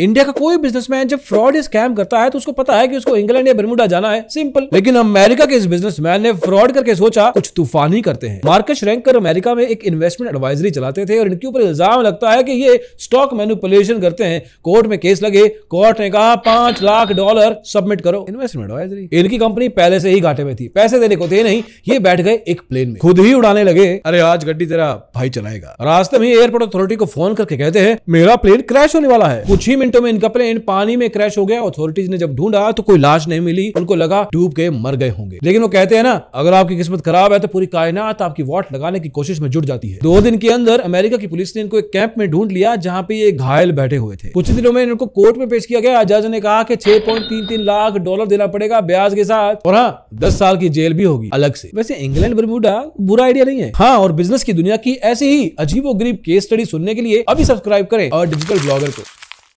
India का कोई businessman जब फ्रॉड या स्कैम करता है तो उसको पता है कि उसको इंग्लैंड या बर्मुडा जाना है सिंपल लेकिन अमेरिका के इस बिजनेसमैन ने फ्रॉड करके सोचा कुछ तूफानी करते हैं मार्कस रैंकर अमेरिका में एक इन्वेस्टमेंट एडवाइजरी चलाते थे और इनके ऊपर इल्जाम लगता है कि ये स्टॉक मैनुपुलेशन करते हैं कोर्ट में केस लगे कोर्ट ने कहा पांच लाख डॉलर सबमिट करो इन्वेस्टमेंट एडवाइजरी इनकी कंपनी पहले से ही घाटे में थी पैसे देने को थे नहीं ये बैठ गए एक प्लेन में खुद ही उड़ाने लगे अरे आज गड्डी तेरा भाई चलाएगा रास्ते में एयरपोर्ट अथॉरिटी को फोन करके कहते हैं मेरा प्लेन क्रैश होने वाला है कुछ ही मिनटों में इनका प्लेन पानी में क्रैश हो गया अथॉरिटीज ने जब ढूंढा तो कोई लाश नहीं मिली उनको लगा डूब गए मर गए होंगे लेकिन वो कहते हैं ना अगर आपकी किस्मत खराब है तो पूरी कायनात आपकी वॉट लगाने की कोशिश में जुट जाती है दो दिन के अंदर अमेरिका की पुलिस ने इनको एक कैंप में ढूंढ लिया जहाँ पे ये घायल बैठे हुए थे कुछ दिनों में इनको कोर्ट में पेश किया गया जज ने कहा छह पॉइंट तीन तीन लाख डॉलर देना पड़ेगा ब्याज के साथ और हाँ दस साल की जेल भी होगी अलग से वैसे इंग्लैंड बरमूडा बुरा आइडिया नहीं है हाँ और बिजनेस की दुनिया की ऐसी ही अजीबो गरीब केस स्टडी सुनने के लिए अभी सब्सक्राइब करें और डिजिटल ब्लॉगर को